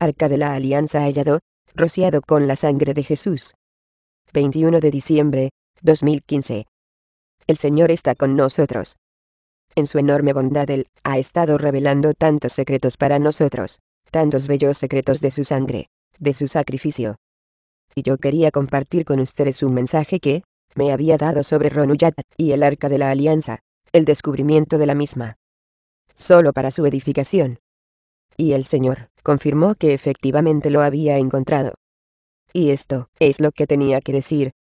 Arca de la Alianza hallado, rociado con la sangre de Jesús. 21 de diciembre, 2015. El Señor está con nosotros. En su enorme bondad Él ha estado revelando tantos secretos para nosotros, tantos bellos secretos de su sangre, de su sacrificio. Y yo quería compartir con ustedes un mensaje que, me había dado sobre Ronuyat y el Arca de la Alianza, el descubrimiento de la misma. Solo para su edificación. Y el señor, confirmó que efectivamente lo había encontrado. Y esto, es lo que tenía que decir.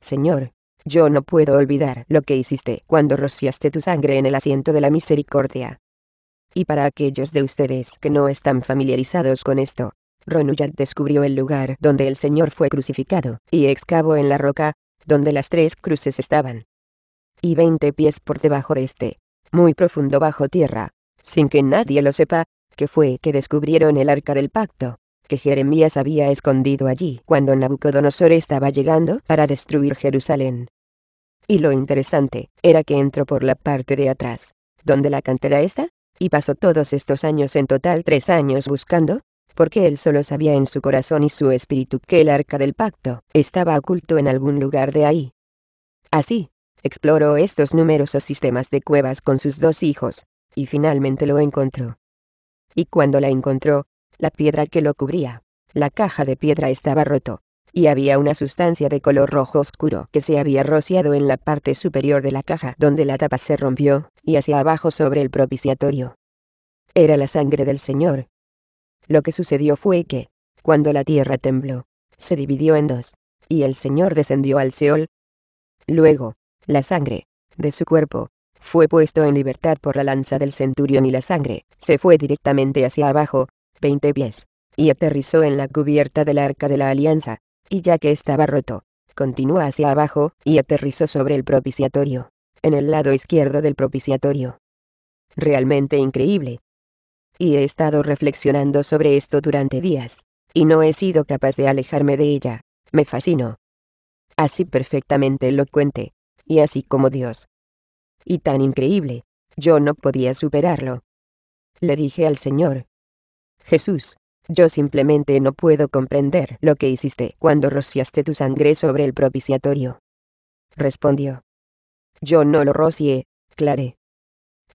Señor, yo no puedo olvidar lo que hiciste cuando rociaste tu sangre en el asiento de la misericordia. Y para aquellos de ustedes que no están familiarizados con esto, Ronuyat descubrió el lugar donde el Señor fue crucificado, y excavó en la roca, donde las tres cruces estaban. Y veinte pies por debajo de este, muy profundo bajo tierra, sin que nadie lo sepa, que fue que descubrieron el arca del pacto, que Jeremías había escondido allí cuando Nabucodonosor estaba llegando para destruir Jerusalén. Y lo interesante, era que entró por la parte de atrás, donde la cantera está, y pasó todos estos años en total tres años buscando, porque él solo sabía en su corazón y su espíritu que el arca del pacto estaba oculto en algún lugar de ahí. Así, exploró estos numerosos sistemas de cuevas con sus dos hijos, y finalmente lo encontró y cuando la encontró, la piedra que lo cubría, la caja de piedra estaba roto, y había una sustancia de color rojo oscuro que se había rociado en la parte superior de la caja donde la tapa se rompió, y hacia abajo sobre el propiciatorio. Era la sangre del Señor. Lo que sucedió fue que, cuando la tierra tembló, se dividió en dos, y el Señor descendió al Seol. Luego, la sangre, de su cuerpo, fue puesto en libertad por la lanza del centurión y la sangre, se fue directamente hacia abajo, 20 pies, y aterrizó en la cubierta del arca de la alianza, y ya que estaba roto, continuó hacia abajo, y aterrizó sobre el propiciatorio, en el lado izquierdo del propiciatorio. Realmente increíble. Y he estado reflexionando sobre esto durante días, y no he sido capaz de alejarme de ella, me fascino. Así perfectamente elocuente, y así como Dios, y tan increíble. Yo no podía superarlo. Le dije al Señor. Jesús, yo simplemente no puedo comprender lo que hiciste cuando rociaste tu sangre sobre el propiciatorio. Respondió. Yo no lo rocié, Clare.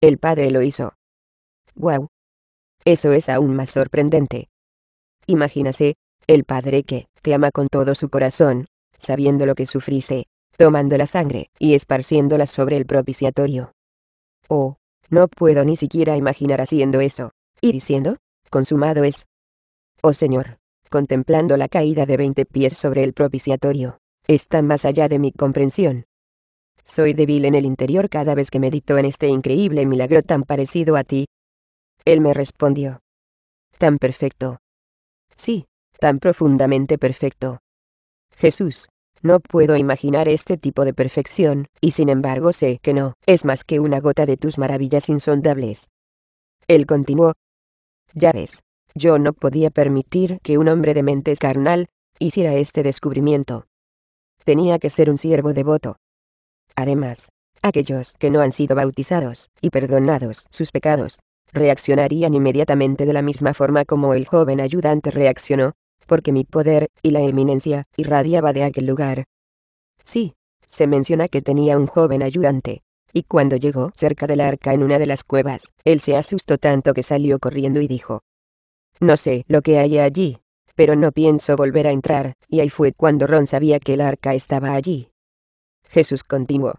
El Padre lo hizo. ¡Guau! Eso es aún más sorprendente. Imagínase, el Padre que te ama con todo su corazón, sabiendo lo que sufriste, tomando la sangre y esparciéndola sobre el propiciatorio. Oh, no puedo ni siquiera imaginar haciendo eso, y diciendo, consumado es. Oh Señor, contemplando la caída de veinte pies sobre el propiciatorio, está más allá de mi comprensión. Soy débil en el interior cada vez que medito en este increíble milagro tan parecido a ti. Él me respondió. Tan perfecto. Sí, tan profundamente perfecto. Jesús, no puedo imaginar este tipo de perfección, y sin embargo sé que no, es más que una gota de tus maravillas insondables. Él continuó. Ya ves, yo no podía permitir que un hombre de mente carnal, hiciera este descubrimiento. Tenía que ser un siervo devoto. Además, aquellos que no han sido bautizados y perdonados sus pecados, reaccionarían inmediatamente de la misma forma como el joven ayudante reaccionó, porque mi poder, y la eminencia, irradiaba de aquel lugar. Sí, se menciona que tenía un joven ayudante. Y cuando llegó cerca del arca en una de las cuevas, él se asustó tanto que salió corriendo y dijo, No sé lo que hay allí, pero no pienso volver a entrar, y ahí fue cuando Ron sabía que el arca estaba allí. Jesús continuó.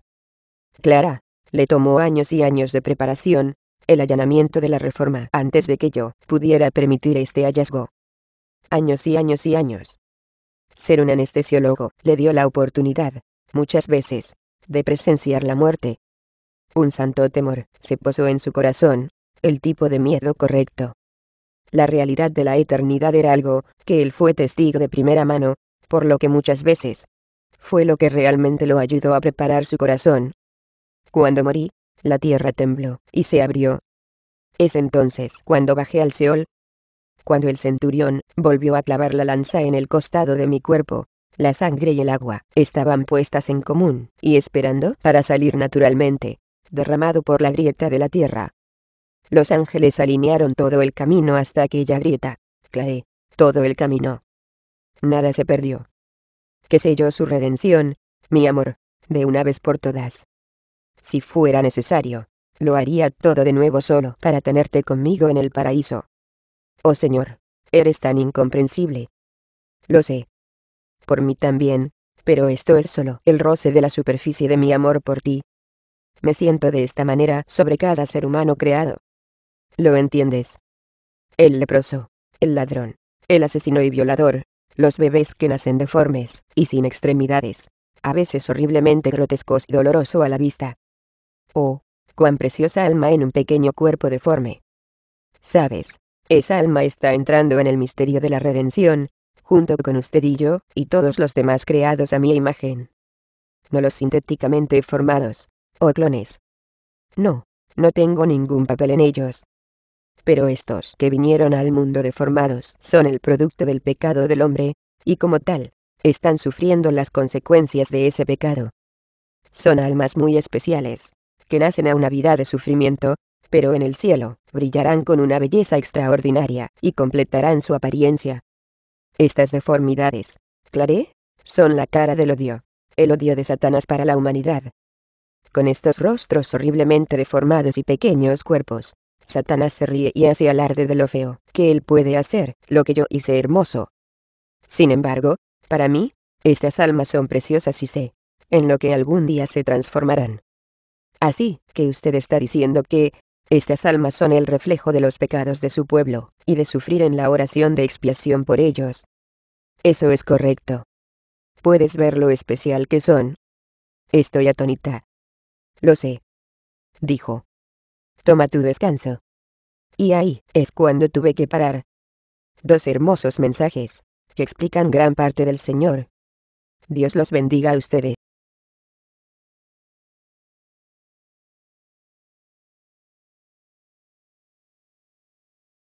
Clara, le tomó años y años de preparación, el allanamiento de la reforma antes de que yo pudiera permitir este hallazgo años y años y años. Ser un anestesiólogo le dio la oportunidad, muchas veces, de presenciar la muerte. Un santo temor se posó en su corazón, el tipo de miedo correcto. La realidad de la eternidad era algo que él fue testigo de primera mano, por lo que muchas veces fue lo que realmente lo ayudó a preparar su corazón. Cuando morí, la tierra tembló y se abrió. Es entonces cuando bajé al Seol, cuando el centurión volvió a clavar la lanza en el costado de mi cuerpo, la sangre y el agua estaban puestas en común, y esperando para salir naturalmente, derramado por la grieta de la tierra. Los ángeles alinearon todo el camino hasta aquella grieta. clare, todo el camino. Nada se perdió. Que yo su redención, mi amor, de una vez por todas. Si fuera necesario, lo haría todo de nuevo solo para tenerte conmigo en el paraíso. Oh Señor, eres tan incomprensible. Lo sé. Por mí también, pero esto es solo el roce de la superficie de mi amor por ti. Me siento de esta manera sobre cada ser humano creado. ¿Lo entiendes? El leproso, el ladrón, el asesino y violador, los bebés que nacen deformes y sin extremidades, a veces horriblemente grotescos y doloroso a la vista. Oh, cuán preciosa alma en un pequeño cuerpo deforme. Sabes, esa alma está entrando en el misterio de la redención, junto con usted y yo, y todos los demás creados a mi imagen. No los sintéticamente formados, o oh clones. No, no tengo ningún papel en ellos. Pero estos que vinieron al mundo deformados son el producto del pecado del hombre, y como tal, están sufriendo las consecuencias de ese pecado. Son almas muy especiales, que nacen a una vida de sufrimiento, pero en el cielo, brillarán con una belleza extraordinaria, y completarán su apariencia. Estas deformidades, claré, son la cara del odio, el odio de Satanás para la humanidad. Con estos rostros horriblemente deformados y pequeños cuerpos, Satanás se ríe y hace alarde de lo feo, que él puede hacer, lo que yo hice hermoso. Sin embargo, para mí, estas almas son preciosas y sé, en lo que algún día se transformarán. Así que usted está diciendo que, estas almas son el reflejo de los pecados de su pueblo, y de sufrir en la oración de expiación por ellos. Eso es correcto. Puedes ver lo especial que son. Estoy atónita. Lo sé. Dijo. Toma tu descanso. Y ahí es cuando tuve que parar. Dos hermosos mensajes, que explican gran parte del Señor. Dios los bendiga a ustedes.